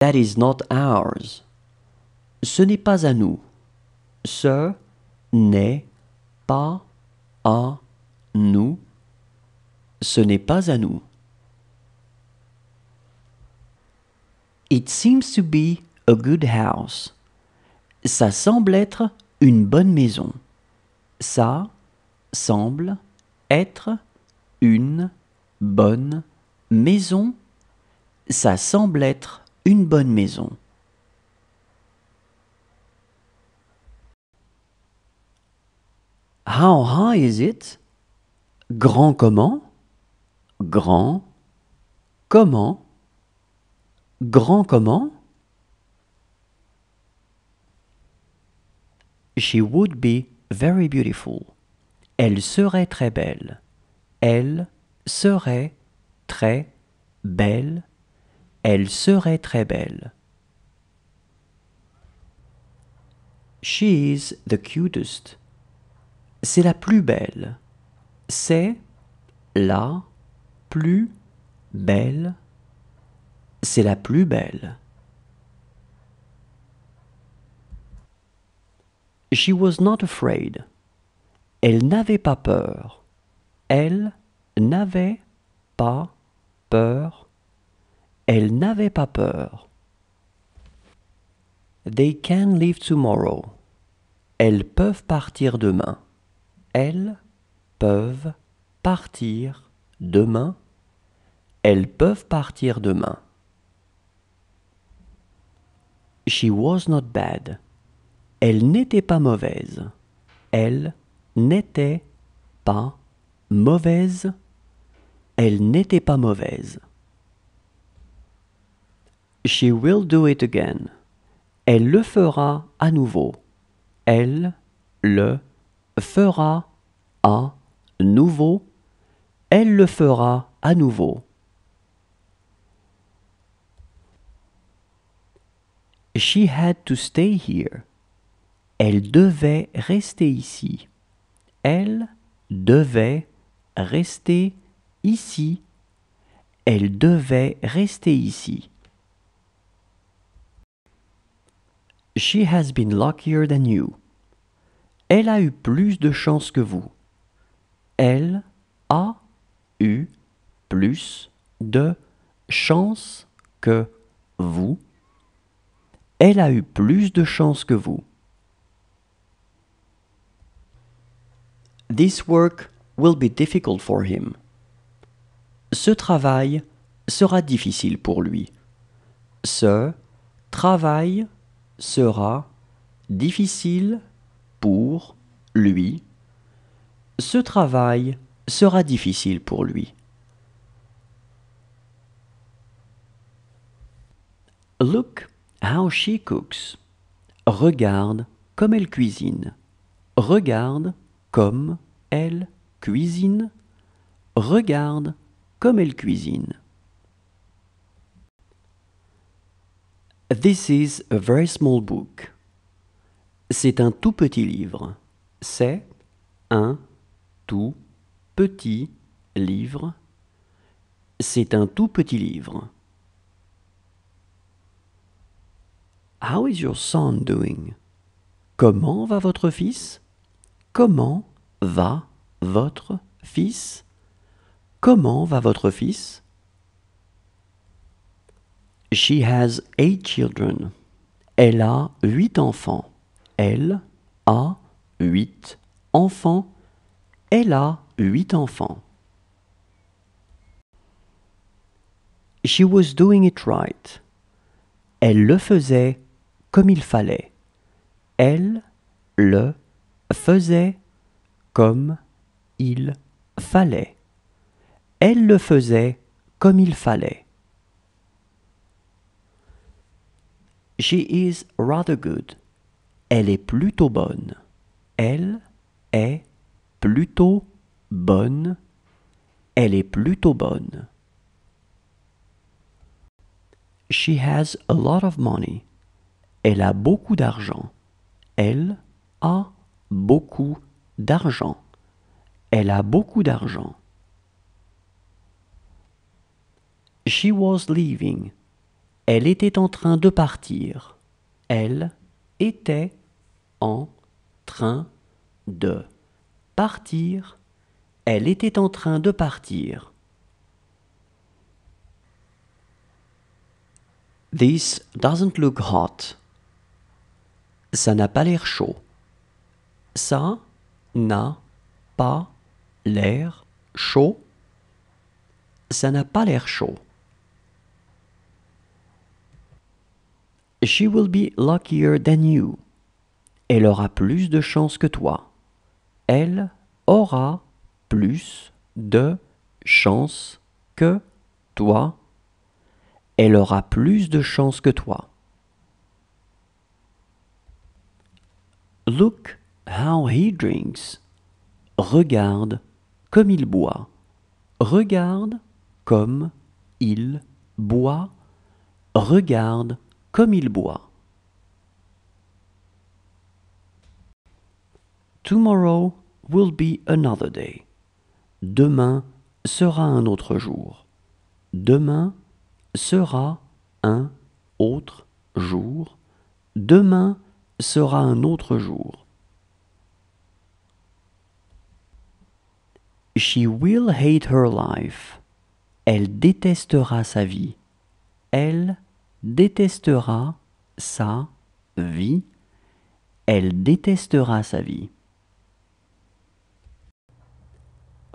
That is not ours. Ce n'est pas à nous. Ce n'est pas à nous. Ce n'est pas à nous. It seems to be a good house. Ça semble être une bonne maison. Ça semble être une bonne maison. Ça semble être une bonne maison. How high is it? Grand comment? Grand comment? Grand comment? She would be very beautiful. Elle serait très belle. Elle serait très belle. Elle serait très belle. She is the cutest. C'est la plus belle. C'est la plus belle. C'est la plus belle. She was not afraid. Elle n'avait pas peur. Elle n'avait pas peur. Elle n'avait pas peur. They can leave tomorrow. Elles peuvent partir demain. Elles peuvent partir demain. Elles peuvent partir demain. She was not bad. Elle n'était pas mauvaise. Elle n'était pas mauvaise. Elle n'était pas mauvaise. She will do it again. Elle le fera à nouveau. Elle le fera à nouveau. Elle le fera à nouveau. She had to stay here. Elle devait rester ici. Elle devait rester ici. Elle devait rester ici. She has been luckier than you. Elle a eu plus de chance que vous. Elle a eu plus de chance que vous. Elle a eu plus de chance que vous. This work will be difficult for him. Ce travail sera difficile pour lui. Ce travail sera difficile pour lui. Ce travail sera difficile pour lui. Look how she cooks. Regarde comme elle cuisine. Regarde comme elle cuisine. Regarde comme elle cuisine. This is a very small book. C'est un tout petit livre. C'est un tout petit livre. C'est un tout petit livre. How is your son doing? Comment va votre fils? Comment va votre fils? Comment va votre fils? She has eight children. Elle a huit enfants. Elle a huit enfants. Elle a huit enfants. She was doing it right. Elle le faisait comme il fallait. Elle le faisait comme il fallait. Elle le faisait comme il fallait. She is rather good. Elle est plutôt bonne. Elle est plutôt bonne. Elle est plutôt bonne. She has a lot of money. Elle a beaucoup d'argent. Elle a beaucoup d'argent. Elle a beaucoup d'argent. She was leaving. Elle était en train de partir. Elle était en train de partir. Elle était en train de partir. This doesn't look hot. Ça n'a pas l'air chaud. Ça n'a pas l'air chaud. Ça n'a pas l'air chaud. She will be luckier than you. Elle aura plus de chance que toi. Elle aura plus de chance que toi. Elle aura plus de chance que toi. Look how he drinks. Regarde comme il boit. Regarde comme il boit. Regarde comme il boit. Tomorrow will be another day. Demain sera un autre jour. Demain sera un autre jour. Demain sera un autre jour. She will hate her life. Elle détestera sa vie. Elle détestera sa vie. Elle détestera sa vie.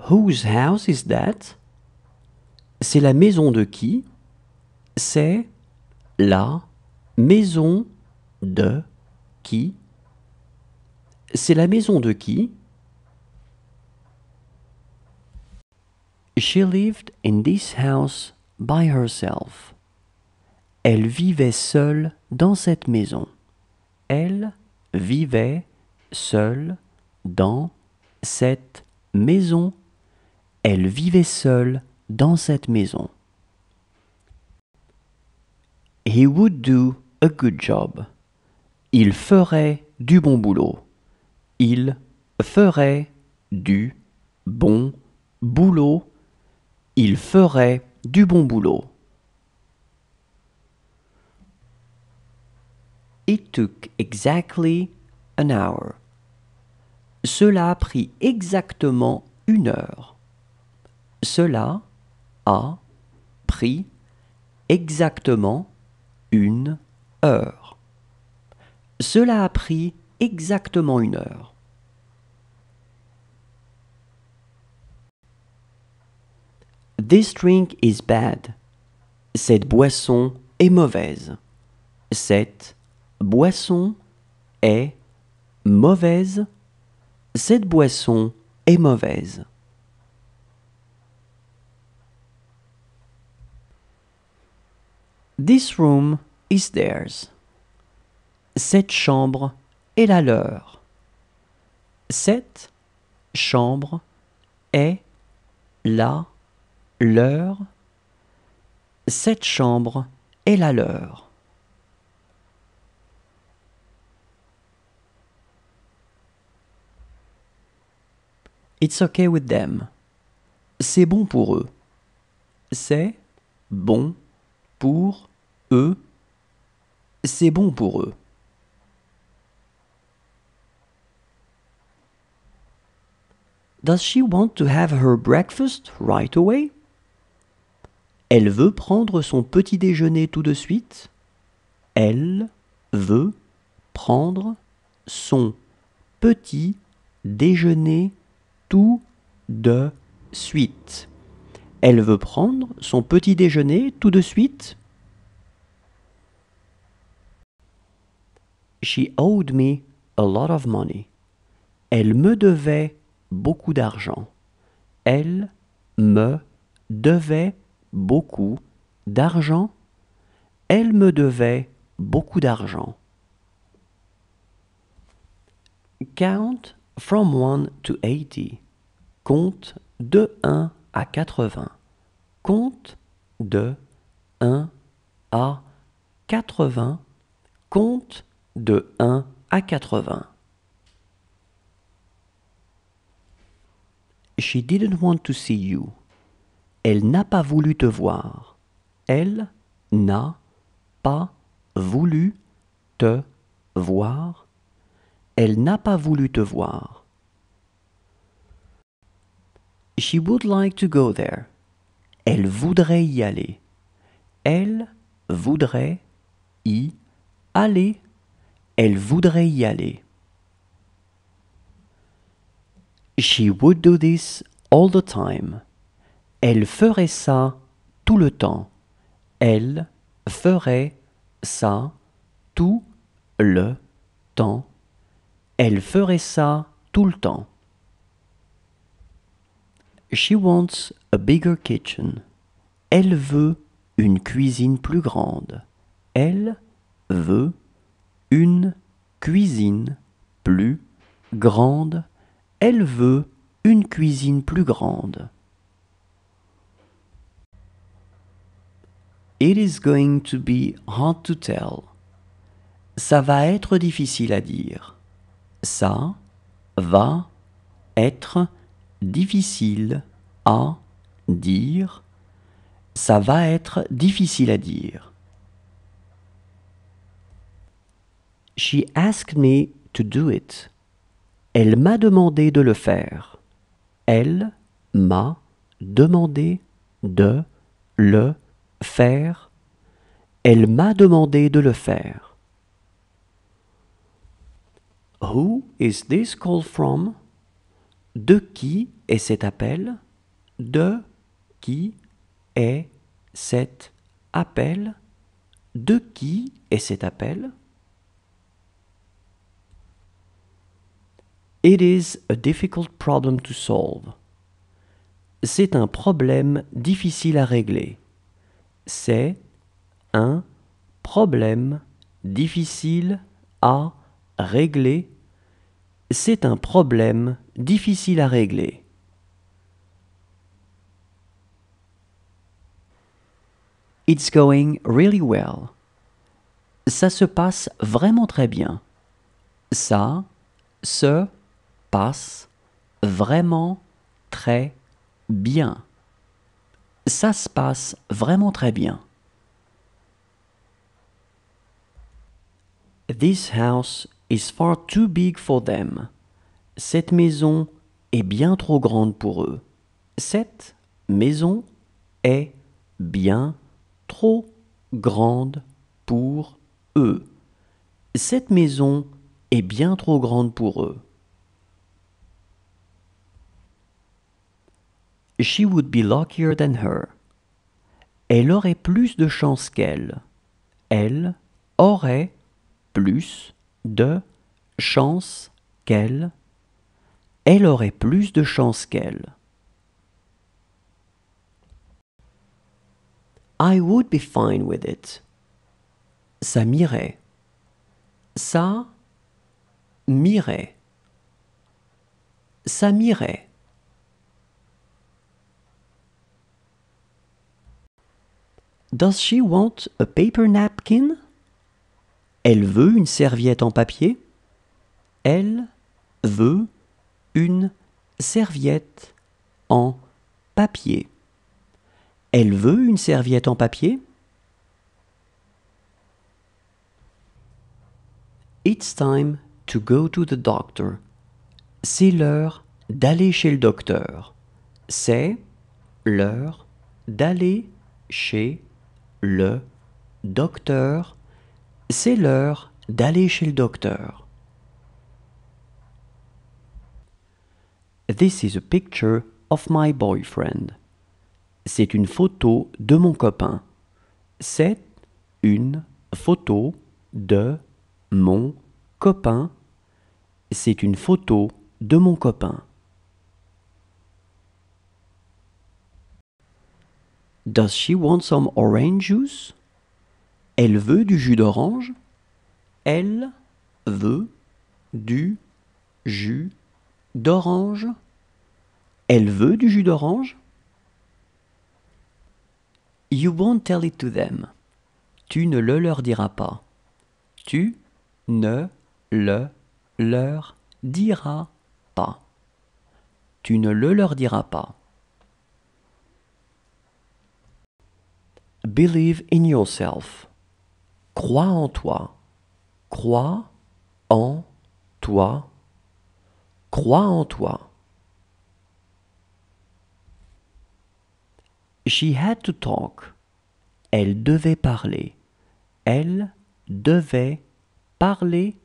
Whose house is that? C'est la maison de qui? C'est la maison de qui? C'est la maison de qui? She lived in this house by herself. Elle vivait seule dans cette maison. Elle vivait seule dans cette maison. Elle vivait seule dans cette maison. He would do a good job. Il ferait du bon boulot. Il ferait du bon boulot. Il ferait du bon boulot. It took exactly an hour. Cela a pris exactement une heure. Cela a pris exactement une heure. Cela a pris exactement une heure. This drink is bad. Cette boisson est mauvaise. Cette boisson est mauvaise. Cette boisson est mauvaise. This room is theirs. Cette chambre est la leur. Cette chambre est la leur. Cette chambre est la leur. It's okay with them. C'est bon pour eux. C'est bon pour eux. C'est bon pour eux. Does she want to have her breakfast right away? Elle veut prendre son petit déjeuner tout de suite. Elle veut prendre son petit déjeuner tout de suite. Elle veut prendre son petit déjeuner tout de suite. She owed me a lot of money. Elle me devait beaucoup d'argent. Elle me devait beaucoup d'argent. Elle me devait beaucoup d'argent. Count From 1 to 80. Compte de 1 à 80. Compte de 1 à 80. Compte de 1 à 80. She didn't want to see you. Elle n'a pas voulu te voir. Elle n'a pas voulu te voir. Elle n'a pas voulu te voir. She would like to go there. Elle voudrait y aller. Elle voudrait y aller. Elle voudrait y aller. She would do this all the time. Elle ferait ça tout le temps. Elle ferait ça tout le temps. Elle ferait ça tout le temps. She wants a bigger kitchen. Elle veut une cuisine plus grande. Elle veut une cuisine plus grande. Elle veut une cuisine plus grande. It is going to be hard to tell. Ça va être difficile à dire ça va être difficile à dire. Ça va être difficile à dire. She asked me to do it. Elle m'a demandé de le faire. Elle m'a demandé de le faire. Elle m'a demandé de le faire. Who is this call from? De qui est cet appel? De qui est cet appel? De qui est cet appel? It is a difficult problem to solve. C'est un problème difficile à régler. C'est un problème difficile à régler c'est un problème difficile à régler. It's going really well. Ça se passe vraiment très bien. Ça se passe vraiment très bien. Ça se passe vraiment très bien. This house is far too big for them. Cette maison est bien trop grande pour eux. Cette maison est bien trop grande pour eux. Cette maison est bien trop grande pour eux. She would be luckier than her. Elle aurait plus de chance qu'elle. Elle aurait plus de chance qu'elle, elle aurait plus de chance qu'elle. I would be fine with it. Ça m'irait. Ça m'irait. Ça m'irait. Does she want a paper napkin? Elle veut une serviette en papier. Elle veut une serviette en papier. Elle veut une serviette en papier. It's time to go to the doctor. C'est l'heure d'aller chez le docteur. C'est l'heure d'aller chez le docteur. C'est l'heure d'aller chez le docteur. This is a picture of my boyfriend. C'est une photo de mon copain. C'est une photo de mon copain. C'est une photo de mon copain. Does she want some orange juice? Elle veut du jus d'orange. Elle veut du jus d'orange. Elle veut du jus d'orange. You won't tell it to them. Tu ne le leur diras pas. Tu ne le leur diras pas. Tu ne le leur diras pas. Believe in yourself. Crois en toi. Crois en toi. Crois en toi. She had to talk. Elle devait parler. Elle devait parler.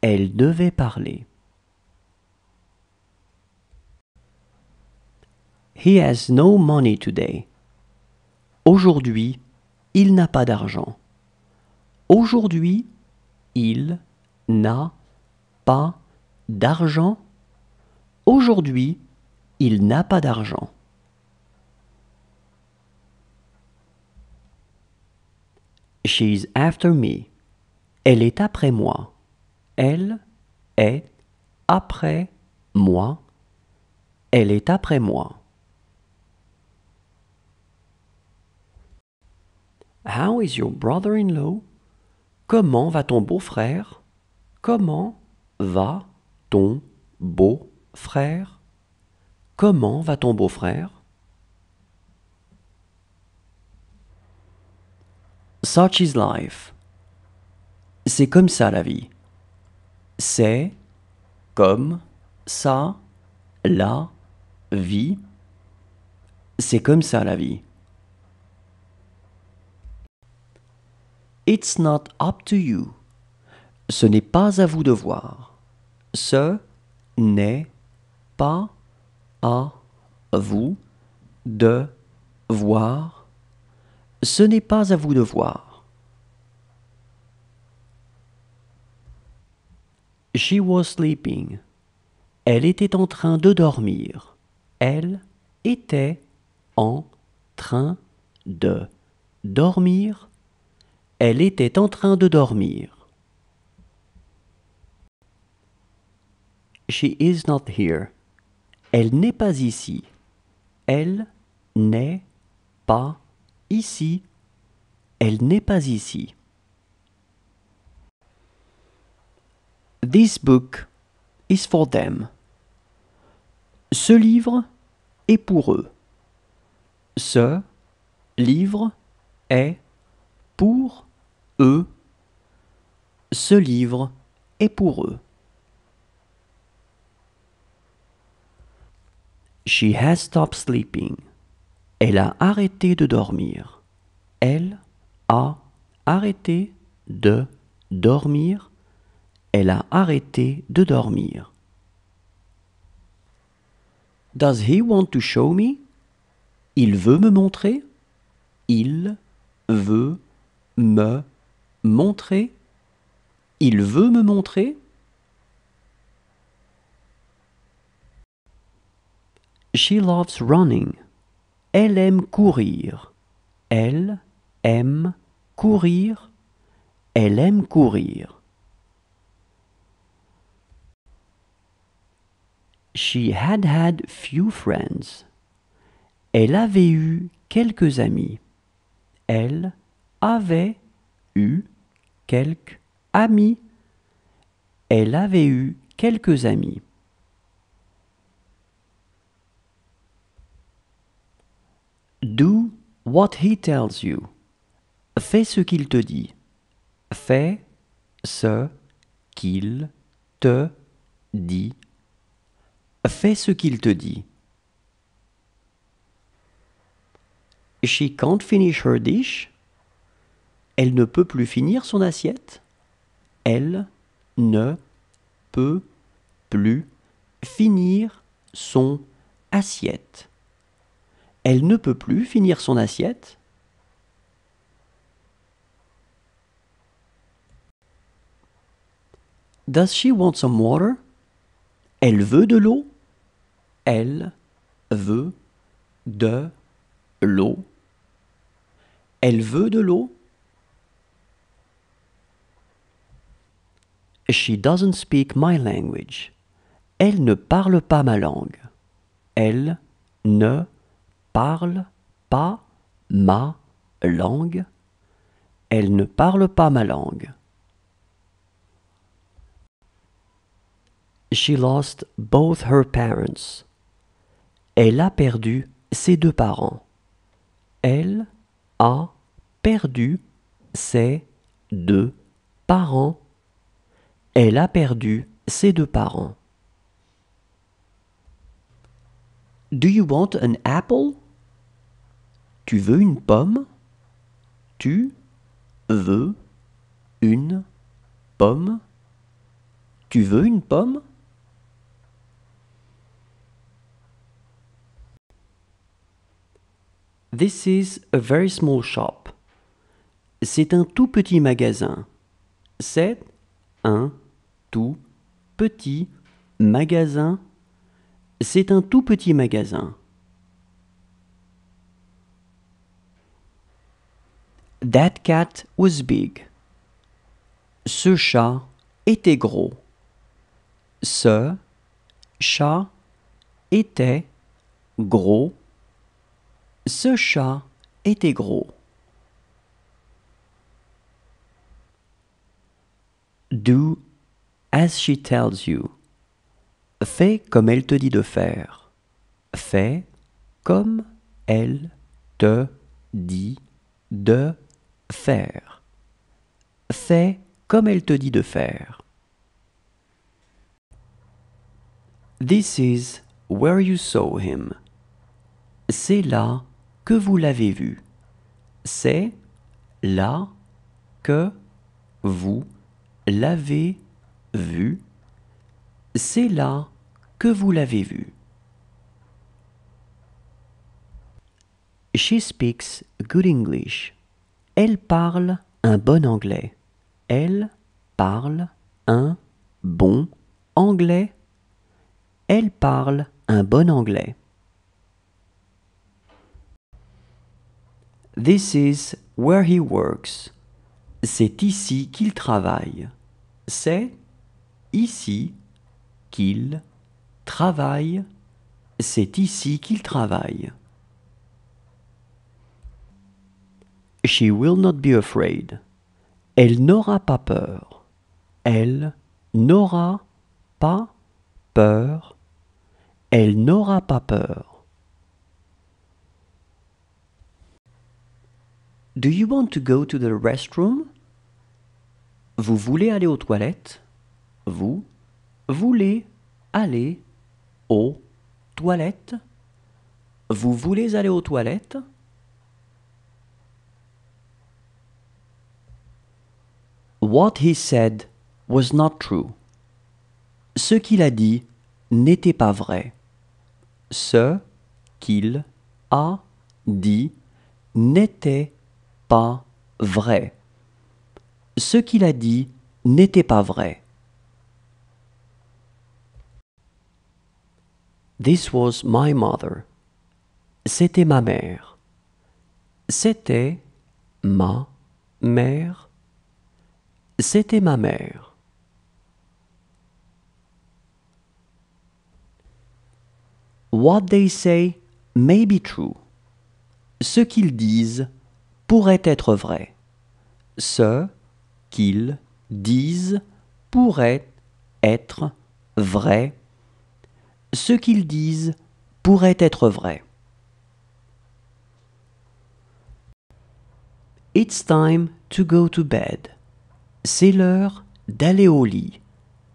Elle devait parler. He has no money today. Aujourd'hui, il n'a pas d'argent. Aujourd'hui, il n'a pas d'argent. Aujourd'hui, il n'a pas d'argent. She's after me. Elle est après moi. Elle est après moi. Elle est après moi. How is your brother-in-law Comment va ton beau-frère Comment va ton beau-frère Comment va ton beau-frère Such is life. C'est comme ça la vie. C'est comme ça la vie. C'est comme ça la vie. It's not up to you. Ce n'est pas à vous de voir. Ce n'est pas à vous de voir. Ce n'est pas à vous de voir. She was sleeping. Elle était en train de dormir. Elle était en train de dormir. Elle était en train de dormir. She is not here. Elle n'est pas ici. Elle n'est pas ici. Elle n'est pas ici. This book is for them. Ce livre est pour eux. Ce livre est pour ce livre est pour eux. She has stopped sleeping. Elle a arrêté de dormir. Elle a arrêté de dormir. Elle a arrêté de dormir. Does he want to show me? Il veut me montrer. Il veut me montrer, il veut me montrer, She loves running. Elle aime courir. Elle aime courir. Elle aime courir. She had had few friends. Elle avait eu quelques amis. Elle avait eu quelques amis, Elle avait eu quelques amis. Do what he tells you. Fais ce qu'il te dit. Fais ce qu'il te dit. Fais ce qu'il te dit. She can't finish her dish. Elle ne peut plus finir son assiette. Elle ne peut plus finir son assiette. Elle ne peut plus finir son assiette. Does she want some water? Elle veut de l'eau. Elle veut de l'eau. Elle veut de l'eau. She doesn't speak my language. Elle ne parle pas ma langue. Elle ne parle pas ma langue. Elle ne parle pas ma langue. She lost both her parents. Elle a perdu ses deux parents. Elle a perdu ses deux parents. Elle a perdu ses deux parents. Do you want an apple? Tu veux une pomme? Tu veux une pomme? Tu veux une pomme? This is a very small shop. C'est un tout petit magasin. C'est un tout petit magasin. C'est un tout petit magasin. That cat was big. Ce chat était gros. Ce chat était gros. Ce chat était gros. As she tells you. Fais comme elle te dit de faire. Fais comme elle te dit de faire. Fais comme elle te dit de faire. This is where you saw him. C'est là que vous l'avez vu. C'est là que vous l'avez vu vu, c'est là que vous l'avez vu. She speaks good English. Elle parle un bon anglais. Elle parle un bon anglais. Elle parle un bon anglais. This is where he works. C'est ici qu'il travaille. C'est ici qu'il travaille. C'est ici qu'il travaille. She will not be afraid. Elle n'aura pas peur. Elle n'aura pas peur. Elle n'aura pas peur. Do you want to go to the restroom? Vous voulez aller aux toilettes? Vous voulez aller aux toilettes Vous voulez aller aux toilettes What he said was not true. Ce qu'il a dit n'était pas vrai. Ce qu'il a dit n'était pas vrai. Ce qu'il a dit n'était pas vrai. This was my mother. C'était ma mère. C'était ma mère. C'était ma mère. What they say may be true. Ce qu'ils disent pourrait être vrai. Ce qu'ils disent pourrait être vrai ce qu'ils disent pourrait être vrai. It's time to go to bed. C'est l'heure d'aller au lit.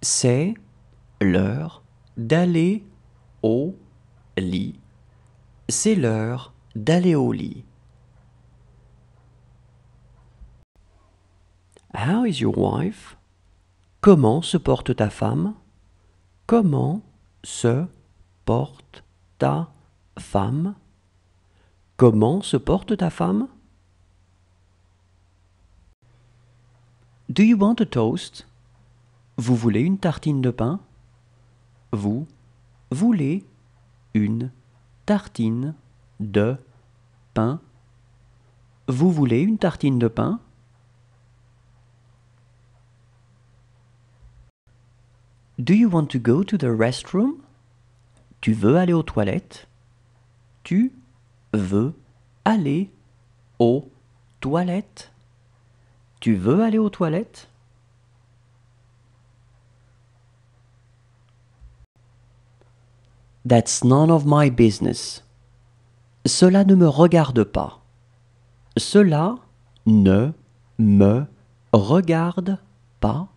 C'est l'heure d'aller au lit. C'est l'heure d'aller au lit. How is your wife? Comment se porte ta femme? Comment se porte ta femme Comment se porte ta femme Do you want a toast Vous voulez une tartine de pain Vous voulez une tartine de pain Vous voulez une tartine de pain Do you want to go to the restroom? Tu veux aller aux toilettes? Tu veux aller aux toilettes? Tu veux aller aux toilettes? That's none of my business. Cela ne me regarde pas. Cela ne me regarde pas.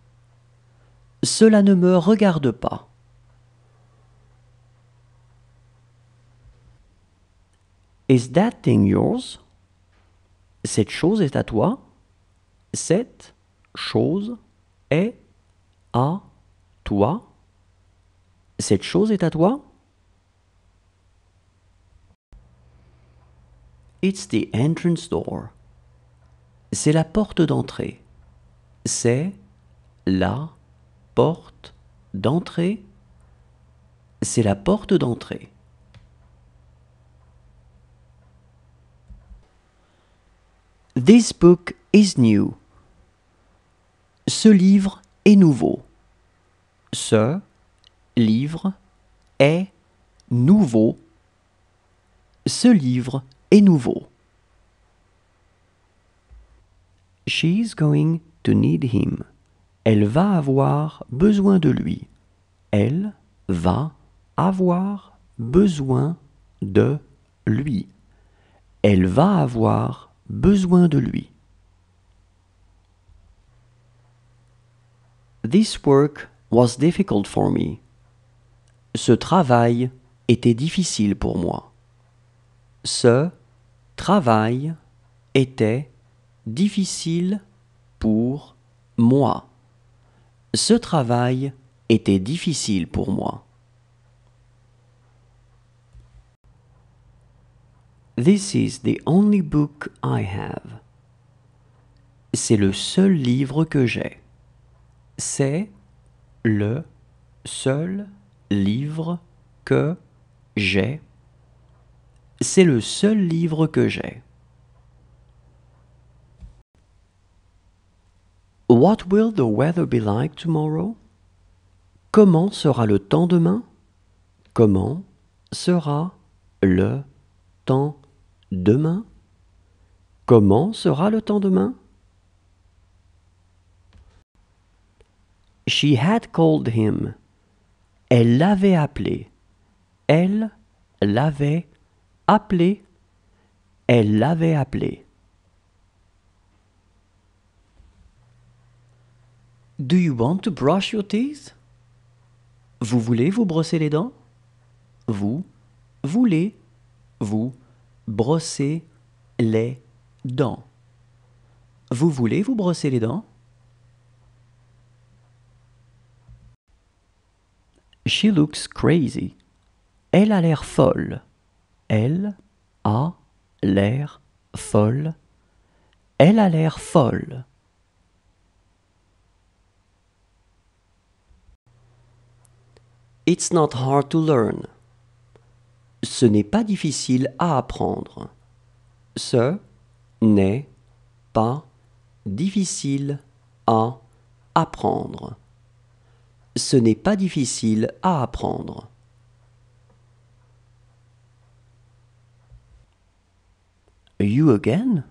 Cela ne me regarde pas. Is that thing yours? Cette chose est à toi. Cette chose est à toi. Cette chose est à toi. It's the entrance door. C'est la porte d'entrée. C'est la porte d'entrée, c'est la porte d'entrée. This book is new. Ce livre est nouveau. Ce livre est nouveau. Ce livre est nouveau. She's going to need him. Elle va avoir besoin de lui. Elle va avoir besoin de lui. Elle va avoir besoin de lui. This work was difficult for me. Ce travail était difficile pour moi. Ce travail était difficile pour moi. Ce travail était difficile pour moi. This is the only book I have. C'est le seul livre que j'ai. C'est le seul livre que j'ai. C'est le seul livre que j'ai. What will the weather be like tomorrow? Comment sera le temps demain? Comment sera le temps demain? Comment sera le temps demain? She had called him. Elle l'avait appelé. Elle l'avait appelé. Elle l'avait appelé. Do you want to brush your teeth? Vous voulez vous brosser les dents? Vous voulez vous brosser les dents? Vous voulez vous brosser les dents? She looks crazy. Elle a l'air folle. Elle a l'air folle. Elle a l'air folle. It's not hard to learn. Ce n'est pas difficile à apprendre. Ce n'est pas difficile à apprendre. Ce n'est pas difficile à apprendre. You again?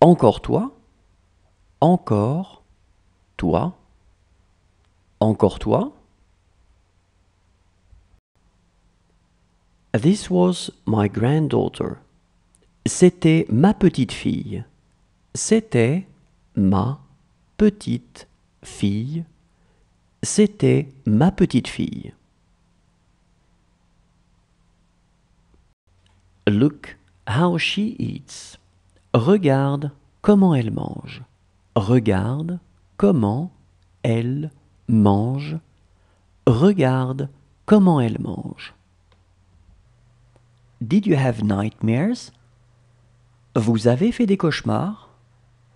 Encore toi? Encore toi? Encore toi? This was my granddaughter. C'était ma petite fille. C'était ma petite fille. C'était ma petite fille. Look how she eats. Regarde comment elle mange. Regarde comment elle mange. Regarde comment elle mange. Did you have nightmares? Vous avez fait des cauchemars?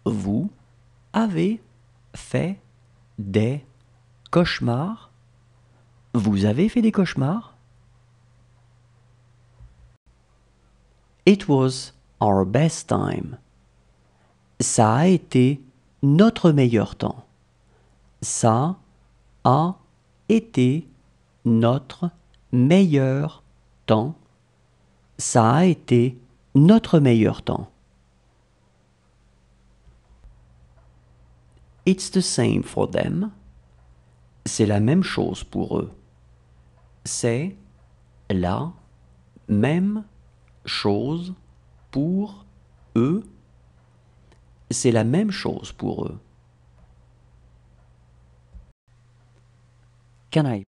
Vous avez fait des cauchemars? Vous avez fait des cauchemars? It was our best time. Ça a été notre meilleur temps. Ça a été notre meilleur temps ça a été notre meilleur temps. It's the same for them. C'est la même chose pour eux. C'est la même chose pour eux. C'est la même chose pour eux. Can I